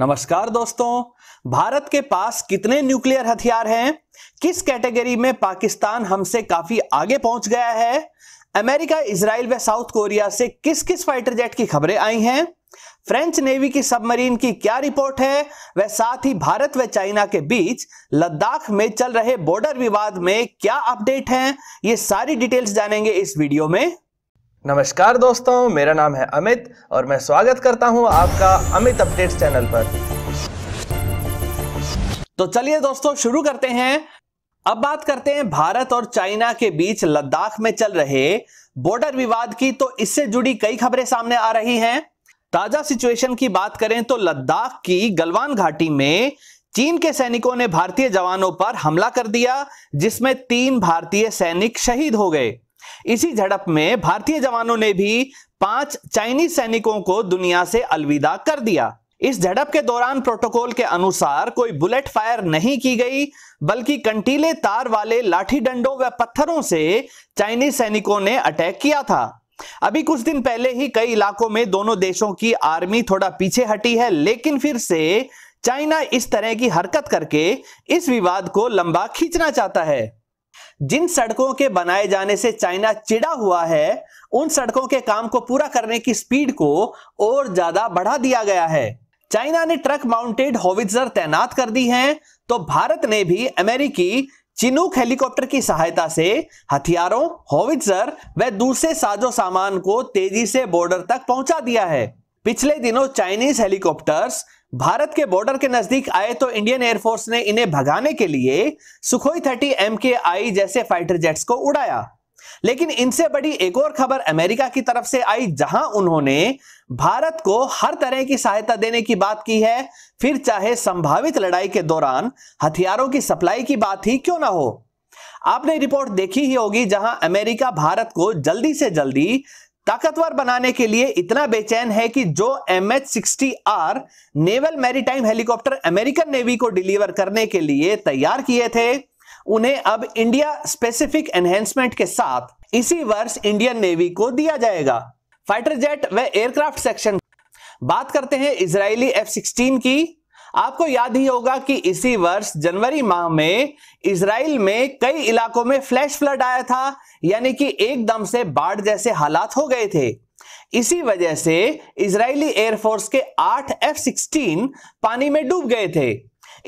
नमस्कार दोस्तों भारत के पास कितने न्यूक्लियर हथियार हैं किस कैटेगरी में पाकिस्तान हमसे काफी आगे पहुंच गया है अमेरिका इसराइल व साउथ कोरिया से किस किस फाइटर जेट की खबरें आई हैं फ्रेंच नेवी की सबमरीन की क्या रिपोर्ट है व साथ ही भारत व चाइना के बीच लद्दाख में चल रहे बॉर्डर विवाद में क्या अपडेट है ये सारी डिटेल्स जानेंगे इस वीडियो में नमस्कार दोस्तों मेरा नाम है अमित और मैं स्वागत करता हूं आपका अमित अपडेट्स चैनल पर तो चलिए दोस्तों शुरू करते हैं अब बात करते हैं भारत और चाइना के बीच लद्दाख में चल रहे बॉर्डर विवाद की तो इससे जुड़ी कई खबरें सामने आ रही हैं ताजा सिचुएशन की बात करें तो लद्दाख की गलवान घाटी में चीन के सैनिकों ने भारतीय जवानों पर हमला कर दिया जिसमें तीन भारतीय सैनिक शहीद हो गए इसी झड़प में भारतीय जवानों ने भी पांच चाइनीज सैनिकों को दुनिया से अलविदा कर दिया इस झड़प के दौरान प्रोटोकॉल के अनुसार कोई बुलेट फायर नहीं की गई बल्कि कंटीले तार वाले लाठी डंडों व पत्थरों से चाइनीज सैनिकों ने अटैक किया था अभी कुछ दिन पहले ही कई इलाकों में दोनों देशों की आर्मी थोड़ा पीछे हटी है लेकिन फिर से चाइना इस तरह की हरकत करके इस विवाद को लंबा खींचना चाहता है जिन सड़कों के बनाए जाने से चाइना चिड़ा हुआ है उन सड़कों के काम को पूरा करने की स्पीड को और ज्यादा बढ़ा दिया गया है चाइना ने ट्रक माउंटेड होविजर तैनात कर दी हैं तो भारत ने भी अमेरिकी चिनूक हेलीकॉप्टर की सहायता से हथियारों होविजर व दूसरे साजो सामान को तेजी से बॉर्डर तक पहुंचा दिया है पिछले दिनों चाइनीज हेलीकॉप्टर्स भारत के बॉर्डर के नजदीक आए तो इंडियन एयरफोर्स ने इन्हें भगाने के लिए सुखोई थर्टी एम के आई जैसे फाइटर जेट्स को उड़ाया लेकिन इनसे बड़ी एक और खबर अमेरिका की तरफ से आई जहां उन्होंने भारत को हर तरह की सहायता देने की बात की है फिर चाहे संभावित लड़ाई के दौरान हथियारों की सप्लाई की बात ही क्यों ना हो आपने रिपोर्ट देखी ही होगी जहां अमेरिका भारत को जल्दी से जल्दी ताकतवर बनाने के लिए इतना बेचैन है कि जो M H sixty R naval maritime helicopter American navy को डिलीवर करने के लिए तैयार किए थे उन्हें अब इंडिया स्पेसिफिक एनहेंसमेंट के साथ इसी वर्ष इंडियन नेवी को दिया जाएगा फाइटर जेट व एयरक्राफ्ट सेक्शन बात करते हैं इसराइली एफ सिक्सटीन की आपको याद ही होगा कि इसी वर्ष जनवरी माह में इसराइल में कई इलाकों में फ्लैश फ्लड आया था यानी कि एकदम से बाढ़ जैसे हालात हो गए थे इसी वजह से इजरायली एयरफोर्स के आठ एफ सिक्सटीन पानी में डूब गए थे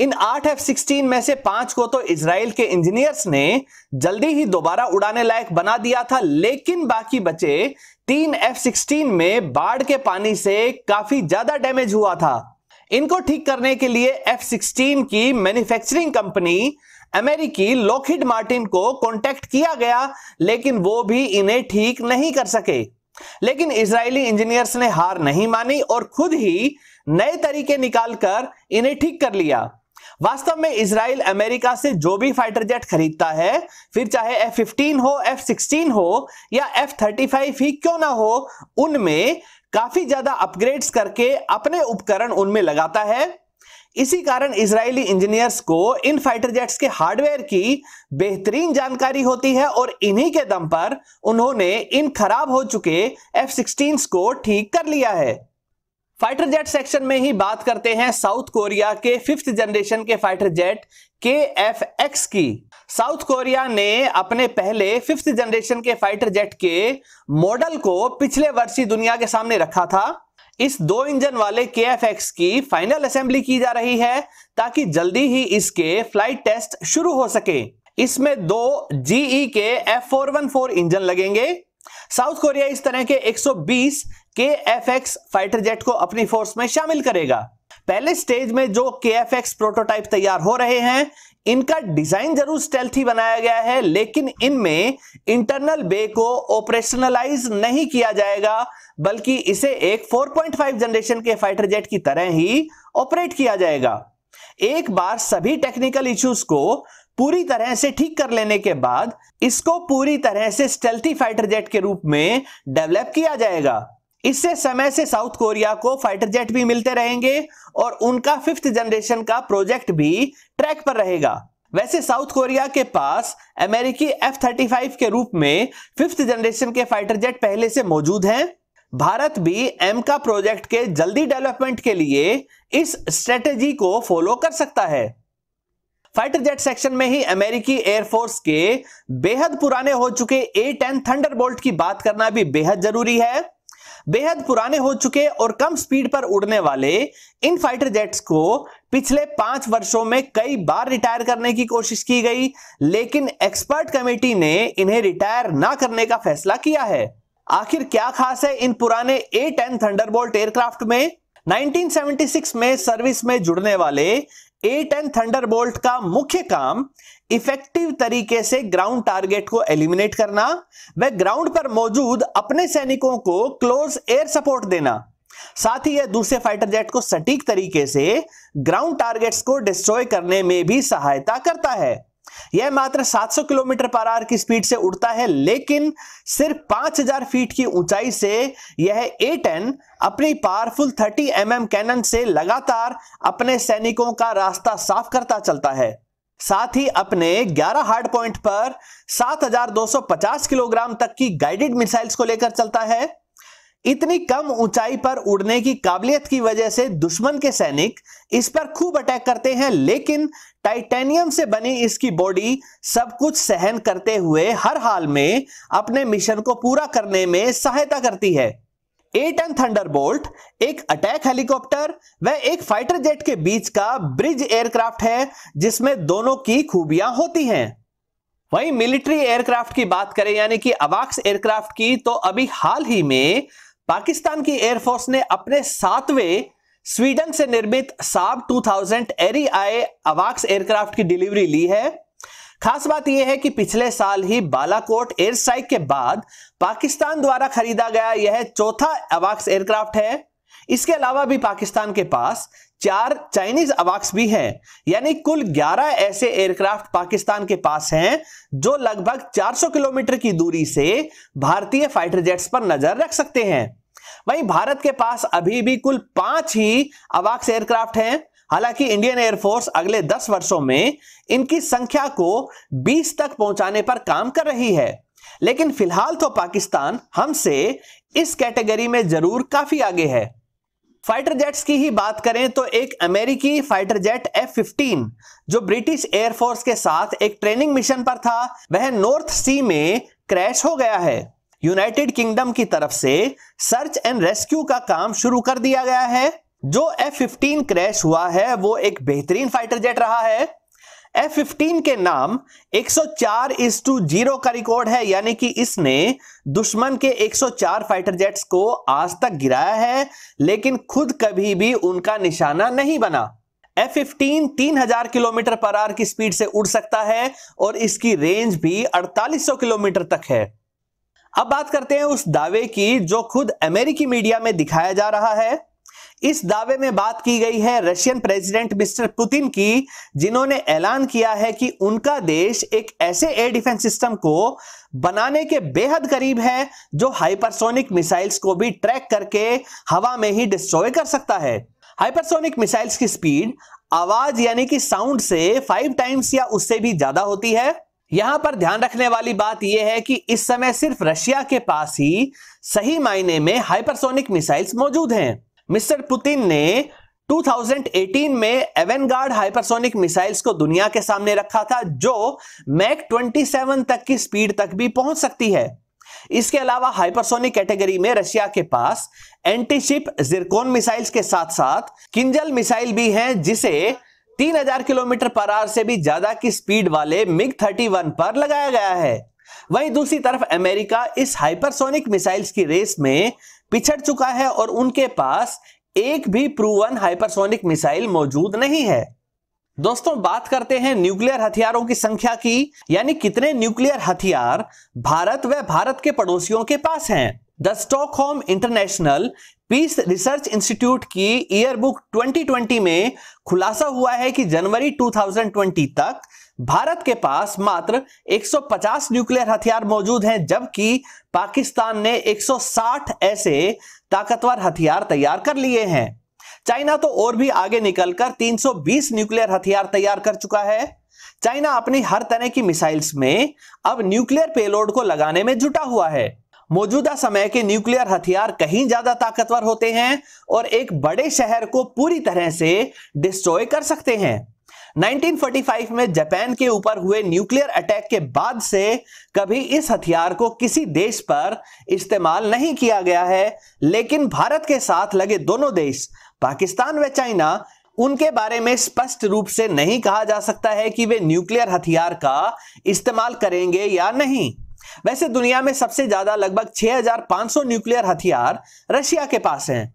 इन आठ एफ सिक्सटीन में से पांच को तो इसराइल के इंजीनियर्स ने जल्दी ही दोबारा उड़ाने लायक बना दिया था लेकिन बाकी बचे तीन एफ सिक्सटीन में बाढ़ के पानी से काफी ज्यादा डैमेज हुआ था इनको ठीक करने के लिए एफ सिक्सटीन की मैन्युफैक्चरिंग कंपनी अमेरिकी लॉकहिड मार्टिन को कॉन्टेक्ट किया गया लेकिन वो भी इन्हें ठीक नहीं कर सके लेकिन इजरायली इंजीनियर्स ने हार नहीं मानी और खुद ही नए तरीके निकालकर इन्हें ठीक कर लिया वास्तव में इसराइल अमेरिका से जो भी फाइटर जेट खरीदता है फिर चाहे एफ फिफ्टीन हो एफ सिक्सटीन हो या एफ थर्टी फाइव ही क्यों ना हो उनमें काफी ज्यादा अपग्रेड्स करके अपने उपकरण उनमें लगाता है इसी कारण इजरायली इंजीनियर्स को इन फाइटर जेट्स के हार्डवेयर की बेहतरीन जानकारी होती है और इन्हीं के दम पर उन्होंने इन खराब हो चुके एफ सिक्सटीन को ठीक कर लिया है फाइटर जेट सेक्शन में ही बात करते हैं साउथ कोरिया के फिफ्थ जनरेशन के fighter jet K F X की साउथ कोरिया ने अपने पहले फिफ्थ जनरेशन के फाइटर जेट के मॉडल को पिछले वर्ष ही दुनिया के सामने रखा था इस दो इंजन वाले के एफ एक्स की फाइनल असेंबली की जा रही है ताकि जल्दी ही इसके फ्लाइट टेस्ट शुरू हो सके इसमें दो जीई के F four one four engine लगेंगे साउथ कोरिया इस तरह के 120 के एफ एक्स फाइटर जेट को अपनी फोर्स में शामिल करेगा पहले स्टेज में जो के एफ एक्स प्रोटोटाइप तैयार हो रहे हैं इनका डिजाइन जरूर स्टेल्थी बनाया गया है लेकिन इनमें इंटरनल बे को ऑपरेशनलाइज नहीं किया जाएगा बल्कि इसे एक 4.5 जनरेशन के फाइटर जेट की तरह ही ऑपरेट किया जाएगा एक बार सभी टेक्निकल इश्यूज को पूरी तरह से ठीक कर लेने के बाद इसको पूरी तरह से स्टेल्थी फाइटर जेट के रूप में डेवलप किया जाएगा इससे समय से साउथ कोरिया को फाइटर जेट भी मिलते रहेंगे और उनका फिफ्थ जनरेशन का प्रोजेक्ट भी ट्रैक पर रहेगा वैसे साउथ कोरिया के पास अमेरिकी एफ थर्टी फाइव के रूप में फिफ्थ जनरेशन के फाइटर जेट पहले से मौजूद हैं भारत भी एम का प्रोजेक्ट के जल्दी डेवलपमेंट के लिए इस स्ट्रेटेजी को फॉलो कर सकता है फाइटर जेट सेक्शन में ही अमेरिकी एयरफोर्स के बेहद पुराने हो चुके ए टेन थंडर की बात करना भी बेहद जरूरी है बेहद पुराने हो चुके और कम स्पीड पर उड़ने वाले इन फाइटर जेट्स को पिछले पांच वर्षों में कई बार रिटायर करने की कोशिश की गई लेकिन एक्सपर्ट कमेटी ने इन्हें रिटायर ना करने का फैसला किया है आखिर क्या खास है इन पुराने ए टेन थंडरबोल्ट एयरक्राफ्ट में 1976 में सर्विस में जुड़ने वाले थंडर बोल्ट का मुख्य काम इफेक्टिव तरीके से ग्राउंड टारगेट को एलिमिनेट करना व ग्राउंड पर मौजूद अपने सैनिकों को क्लोज एयर सपोर्ट देना साथ ही यह दूसरे फाइटर जेट को सटीक तरीके से ग्राउंड टारगेट्स को डिस्ट्रॉय करने में भी सहायता करता है यह मात्र 700 किलोमीटर पर आर की स्पीड से उड़ता है लेकिन सिर्फ 5000 फीट की ऊंचाई से यह एटन अपनी पावरफुल 30 एम mm कैनन से लगातार अपने सैनिकों का रास्ता साफ करता चलता है साथ ही अपने 11 हार्ड पॉइंट पर 7250 किलोग्राम तक की गाइडेड मिसाइल्स को लेकर चलता है इतनी कम ऊंचाई पर उड़ने की काबिलियत की वजह से दुश्मन के सैनिक इस पर खूब अटैक करते हैं लेकिन टाइटेनियम से बनी इसकी बॉडी सब कुछ सहन करते हुए हर हाल में अपने मिशन को पूरा करने में सहायता करती है ए टन थंडरबोल्ट एक अटैक हेलीकॉप्टर व एक फाइटर जेट के बीच का ब्रिज एयरक्राफ्ट है जिसमें दोनों की खूबियां होती हैं वहीं मिलिट्री एयरक्राफ्ट की बात करें यानी कि अवाक्स एयरक्राफ्ट की तो अभी हाल ही में पाकिस्तान की एयरफोर्स ने अपने सातवें स्वीडन से निर्मित साब 2000 एरी आई अवाक्स एयरक्राफ्ट की डिलीवरी ली है खास बात यह है कि पिछले साल ही बालाकोट एयर स्ट्राइक के बाद पाकिस्तान द्वारा खरीदा गया यह चौथा अवाक्स एयरक्राफ्ट है इसके अलावा भी पाकिस्तान के पास चार चाइनीज अवाक्स भी हैं यानी कुल 11 ऐसे एयरक्राफ्ट पाकिस्तान के पास हैं जो लगभग 400 किलोमीटर की दूरी से भारतीय फाइटर जेट्स पर नजर रख सकते हैं वहीं भारत के पास अभी भी कुल पांच ही अवाक्स एयरक्राफ्ट हैं हालांकि इंडियन एयरफोर्स अगले दस वर्षों में इनकी संख्या को बीस तक पहुंचाने पर काम कर रही है लेकिन फिलहाल तो पाकिस्तान हमसे इस कैटेगरी में जरूर काफी आगे है फाइटर जेट्स की ही बात करें तो एक अमेरिकी फाइटर जेट एफ फिफ्टीन जो ब्रिटिश एयरफोर्स के साथ एक ट्रेनिंग मिशन पर था वह नॉर्थ सी में क्रैश हो गया है यूनाइटेड किंगडम की तरफ से सर्च एंड रेस्क्यू का काम शुरू कर दिया गया है जो F-15 क्रैश हुआ है वो एक बेहतरीन फाइटर जेट रहा है F-15 के नाम 104 इस टू जीरो का रिकॉर्ड है यानी कि इसने दुश्मन के 104 फाइटर जेट्स को आज तक गिराया है लेकिन खुद कभी भी उनका निशाना नहीं बना F-15 3000 किलोमीटर पर आर की स्पीड से उड़ सकता है और इसकी रेंज भी 4800 किलोमीटर तक है अब बात करते हैं उस दावे की जो खुद अमेरिकी मीडिया में दिखाया जा रहा है इस दावे में बात की गई है रशियन प्रेसिडेंट मिस्टर पुतिन की जिन्होंने ऐलान किया है कि उनका देश एक ऐसे एयर डिफेंस सिस्टम को बनाने के बेहद करीब है जो हाइपरसोनिक मिसाइल्स को भी ट्रैक करके हवा में ही डिस्ट्रॉय कर सकता है हाइपरसोनिक मिसाइल्स की स्पीड आवाज यानी कि साउंड से फाइव टाइम्स या उससे भी ज्यादा होती है यहां पर ध्यान रखने वाली बात यह है कि इस समय सिर्फ रशिया के पास ही सही मायने में हाइपरसोनिक मिसाइल्स मौजूद हैं मिस्टर पुतिन ने 2018 में एवेनगार्ड हाइपरसोनिक मिसाइल्स को दुनिया के सामने रखा था जो मैक 27 तक की स्पीड तक भी पहुंच सकती है इसके अलावा हाइपरसोनिक कैटेगरी में रशिया के पास एंटीशिप जिरकोन मिसाइल्स के साथ साथ किंजल मिसाइल भी हैं जिसे 3000 किलोमीटर पर आर से भी ज्यादा की स्पीड वाले मिग 31 पर लगाया गया है वहीं दूसरी तरफ अमेरिका इस हाइपरसोनिक मिसाइल्स की रेस में पिछड़ चुका है और उनके पास एक भी प्रूवन हाइपरसोनिक मिसाइल मौजूद नहीं है दोस्तों बात करते हैं न्यूक्लियर हथियारों की संख्या की यानी कितने न्यूक्लियर हथियार भारत व भारत के पड़ोसियों के पास हैं the home international peace research institute की ईयरबुक 2020 में खुलासा हुआ है कि जनवरी 2020 तक भारत के पास मात्र 150 न्यूक्लियर हथियार मौजूद हैं जबकि पाकिस्तान ने 160 ऐसे ताकतवर हथियार तैयार कर लिए हैं चाइना तो और भी आगे निकलकर 320 न्यूक्लियर हथियार तैयार कर चुका है चाइना अपनी हर तरह की मिसाइल्स में अब न्यूक्लियर पेलोड को लगाने में जुटा हुआ है मौजूदा समय के न्यूक्लियर हथियार कहीं ज्यादा ताकतवर होते हैं और एक बड़े शहर को पूरी तरह से डिस्ट्रॉय कर सकते हैं 1945 में जापान के ऊपर हुए न्यूक्लियर अटैक के बाद से कभी इस हथियार को किसी देश पर इस्तेमाल नहीं किया गया है लेकिन भारत के साथ लगे दोनों देश पाकिस्तान व चाइना उनके बारे में स्पष्ट रूप से नहीं कहा जा सकता है कि वे न्यूक्लियर हथियार का इस्तेमाल करेंगे या नहीं वैसे दुनिया में सबसे ज्यादा लगभग 6,500 न्यूक्लियर हथियार रशिया के पास हैं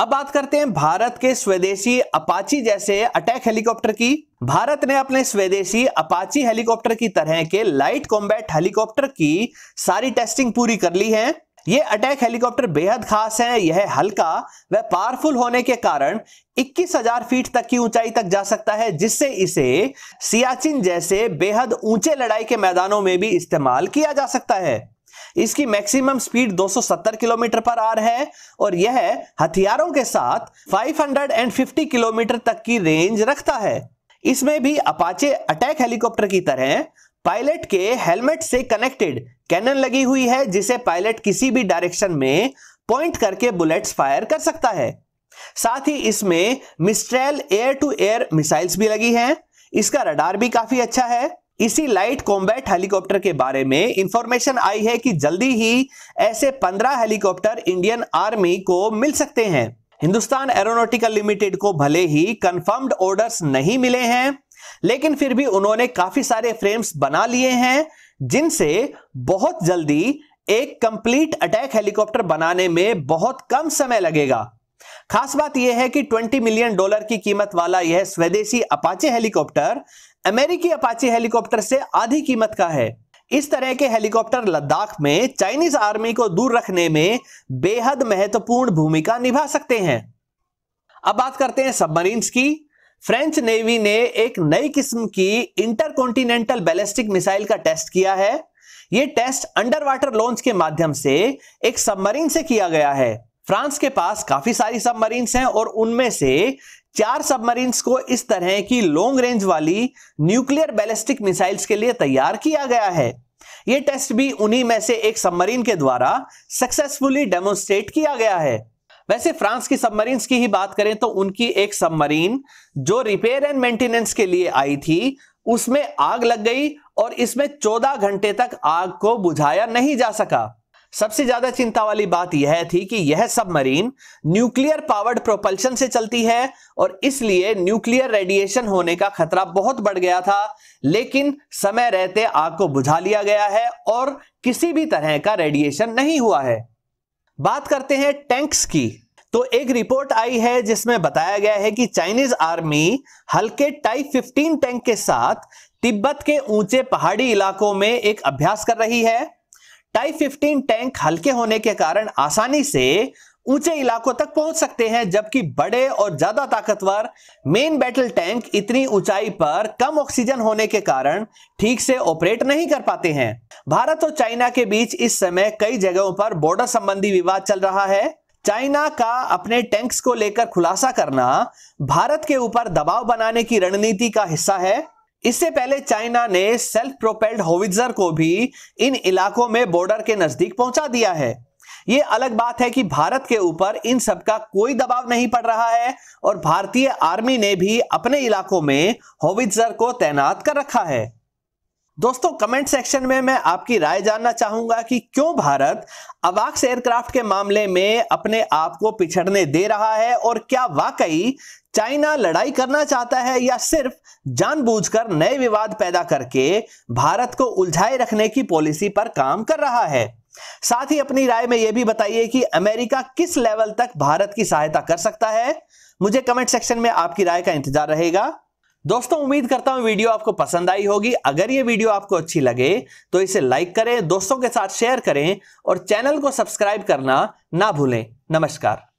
अब बात करते हैं भारत के स्वदेशी अपाची जैसे अटैक हेलीकॉप्टर की भारत ने अपने स्वदेशी अपाची हेलीकॉप्टर की तरह के लाइट कॉम्बैट हेलीकॉप्टर की सारी टेस्टिंग पूरी कर ली है ये अटैक हेलीकॉप्टर बेहद खास है यह हल्का व पावरफुल होने के कारण 21,000 फीट तक की ऊंचाई तक जा सकता है जिससे इसे सियाचिन जैसे बेहद ऊंचे लड़ाई के मैदानों में भी इस्तेमाल किया जा सकता है इसकी maximum speed 270 kilometre per hour है और यह हथियारों के साथ 550 किलोमीटर तक की रेंज रखता है इसमें भी अपाचे अटैक हेलीकॉप्टर की तरह पायलट के हेलमेट से कनेक्टेड कैनन लगी हुई है जिसे पायलट किसी भी डायरेक्शन में पॉइंट करके बुलेट्स फायर कर सकता है साथ ही इसमें Mistral air to air missiles भी लगी हैं इसका रडार भी काफी अच्छा है इसी लाइट कॉम्बैट हेलीकॉप्टर के बारे में इंफॉर्मेशन आई है कि जल्दी ही ऐसे 15 हेलीकॉप्टर इंडियन आर्मी को मिल सकते हैं हिंदुस्तान एरोनॉटिकल लिमिटेड को भले ही कंफर्म्ड ऑर्डर्स नहीं मिले हैं लेकिन फिर भी उन्होंने काफी सारे फ्रेम्स बना लिए हैं जिनसे बहुत जल्दी एक कंप्लीट अटैक हेलीकॉप्टर बनाने में बहुत कम समय लगेगा खास बात यह है कि 20 मिलियन डॉलर की कीमत वाला यह स्वदेशी अपाचे हेलीकॉप्टर अमेरिकी अपाचे हेलीकॉप्टर से आधी कीमत का है इस तरह के हेलीकॉप्टर लद्दाख में चाइनीज आर्मी को दूर रखने में बेहद महत्वपूर्ण भूमिका निभा सकते हैं अब बात करते हैं सबमरीन्स की फ्रेंच नेवी ने एक नई किस्म की इंटरकॉन्टिनेंटल बैलिस्टिक मिसाइल का टेस्ट किया है यह टेस्ट अंडर वाटर लॉन्च के माध्यम से एक सबमरीन से किया गया है फ्रांस के पास काफी सारी सबमरीन हैं और उनमें से चार सबमरीन को इस तरह की लॉन्ग रेंज वाली न्यूक्लियर बैलिस्टिक मिसाइल्स के लिए तैयार किया गया है यह टेस्ट भी उन्हीं में से एक सबमरीन के द्वारा सक्सेसफुली डेमोन्स्ट्रेट किया गया है वैसे फ्रांस की सबमरीन की ही बात करें तो उनकी एक सबमरीन जो रिपेयर एंड मेंटेनेंस के लिए आई थी उसमें आग लग गई और इसमें 14 घंटे तक आग को बुझाया नहीं जा सका सबसे ज्यादा चिंता वाली बात यह थी कि यह सबमरीन न्यूक्लियर पावर्ड प्रोपल्शन से चलती है और इसलिए न्यूक्लियर रेडिएशन होने का खतरा बहुत बढ़ गया था लेकिन समय रहते आग को बुझा लिया गया है और किसी भी तरह का रेडिएशन नहीं हुआ है बात करते हैं टैंक्स की तो एक रिपोर्ट आई है जिसमें बताया गया है कि चाइनीज आर्मी हल्के टाइप 15 टैंक के साथ तिब्बत के ऊंचे पहाड़ी इलाकों में एक अभ्यास कर रही है टाइप 15 टैंक हल्के होने के कारण आसानी से ऊंचे इलाकों तक पहुंच सकते हैं जबकि बड़े और ज्यादा ताकतवर मेन बैटल टैंक इतनी ऊंचाई पर कम ऑक्सीजन होने के कारण ठीक से ऑपरेट नहीं कर पाते हैं भारत और चाइना के बीच इस समय कई जगहों पर बॉर्डर संबंधी विवाद चल रहा है चाइना का अपने टैंक्स को लेकर खुलासा करना भारत के ऊपर दबाव बनाने की रणनीति का हिस्सा है इससे पहले चाइना ने सेल्फ प्रोपेल्ड होविजर को भी इन इलाकों में बॉर्डर के नजदीक पहुंचा दिया है ये अलग बात है कि भारत के ऊपर इन सब का कोई दबाव नहीं पड़ रहा है और भारतीय आर्मी ने भी अपने इलाकों में होविजर को तैनात कर रखा है दोस्तों कमेंट सेक्शन में मैं आपकी राय जानना चाहूंगा कि क्यों भारत अवाक्स एयरक्राफ्ट के मामले में अपने आप को पिछड़ने दे रहा है और क्या वाकई चाइना लड़ाई करना चाहता है या सिर्फ जानबूझकर नए विवाद पैदा करके भारत को उलझाए रखने की पॉलिसी पर काम कर रहा है साथ ही अपनी राय में यह भी बताइए कि अमेरिका किस लेवल तक भारत की सहायता कर सकता है मुझे कमेंट सेक्शन में आपकी राय का इंतजार रहेगा दोस्तों उम्मीद करता हूं वीडियो आपको पसंद आई होगी अगर ये वीडियो आपको अच्छी लगे तो इसे लाइक करें दोस्तों के साथ शेयर करें और चैनल को सब्सक्राइब करना ना भूलें नमस्कार